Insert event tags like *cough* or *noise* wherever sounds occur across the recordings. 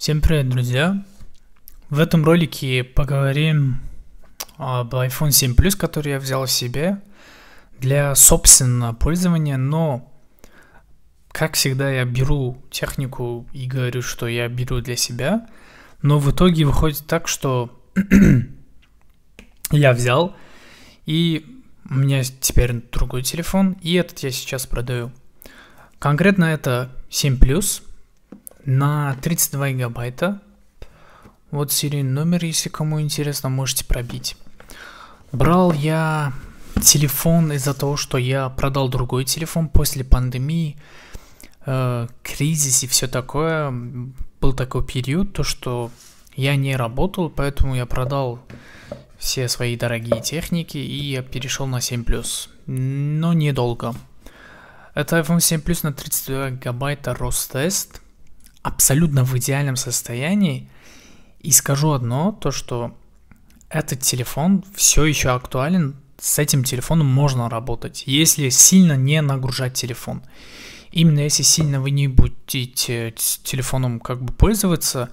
Всем привет, друзья! В этом ролике поговорим об iPhone 7 Plus, который я взял себе для собственного пользования, но, как всегда, я беру технику и говорю, что я беру для себя, но в итоге выходит так, что *clears throat* я взял, и у меня теперь другой телефон, и этот я сейчас продаю. Конкретно это 7 Plus – на 32 гигабайта. Вот серийный номер, если кому интересно, можете пробить. Брал я телефон из-за того, что я продал другой телефон после пандемии, э, кризис и все такое. Был такой период, то что я не работал, поэтому я продал все свои дорогие техники и я перешел на 7 ⁇ но недолго. Это iPhone 7 Plus на 32 гигабайта Ростест абсолютно в идеальном состоянии. И скажу одно, то что этот телефон все еще актуален, с этим телефоном можно работать, если сильно не нагружать телефон. Именно если сильно вы не будете телефоном как бы пользоваться,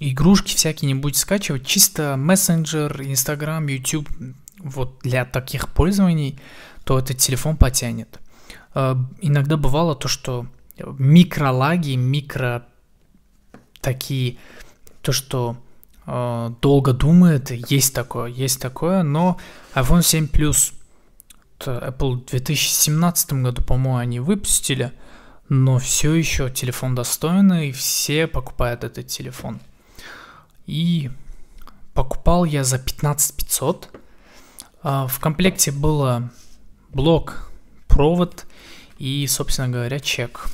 игрушки всякие не будете скачивать, чисто мессенджер, инстаграм, YouTube, вот для таких пользований, то этот телефон потянет. Э, иногда бывало то, что микролаги, микро такие, то, что э, долго думает, есть такое, есть такое, но iPhone 7 Plus Apple в 2017 году, по-моему, они выпустили, но все еще телефон достойный, и все покупают этот телефон. И покупал я за 15 500. А, в комплекте было блок, провод и, собственно говоря, чек.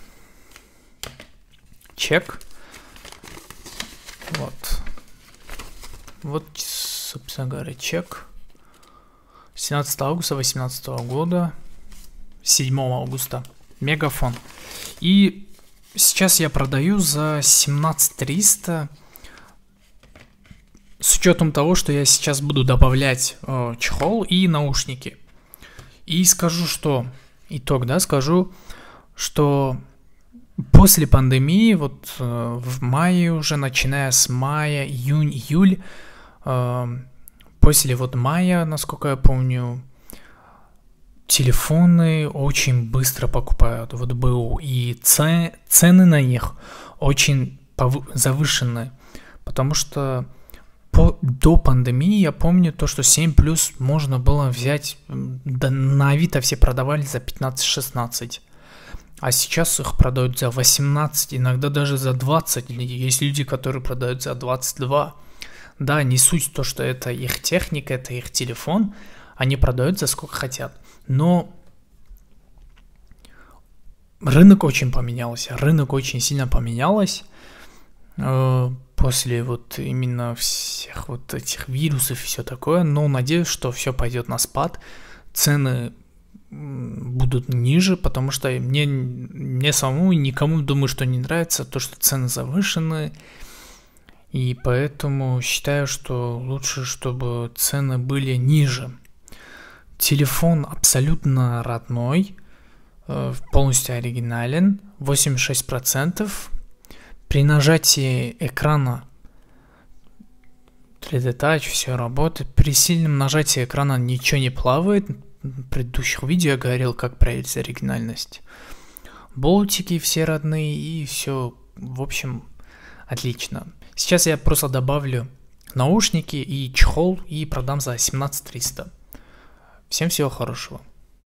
Чек – вот. Вот, собственно говоря, чек. 17 августа 2018 года. 7 августа. Мегафон. И сейчас я продаю за 17300 с учетом того, что я сейчас буду добавлять э, чехол и наушники. И скажу, что итог, да, скажу, что После пандемии, вот э, в мае уже, начиная с мая, июнь, июль, э, после вот мая, насколько я помню, телефоны очень быстро покупают, вот был и цен цены на них очень завышены, потому что по, до пандемии я помню то, что 7 плюс можно было взять, да на Авито все продавали за 15-16 а сейчас их продают за 18, иногда даже за 20. Есть люди, которые продают за 22. Да, не суть то, что это их техника, это их телефон, они продают за сколько хотят. Но рынок очень поменялся, рынок очень сильно поменялся э, после вот именно всех вот этих вирусов и все такое, но надеюсь, что все пойдет на спад, цены будут ниже, потому что мне, мне самому и никому, думаю, что не нравится то, что цены завышены, и поэтому считаю, что лучше, чтобы цены были ниже. Телефон абсолютно родной, э, полностью оригинален, 86%. При нажатии экрана 3D Touch все работает. При сильном нажатии экрана ничего не плавает, предыдущих видео говорил, как проявить оригинальность. Болтики все родные и все, в общем, отлично. Сейчас я просто добавлю наушники и чехол и продам за 17300. Всем всего хорошего.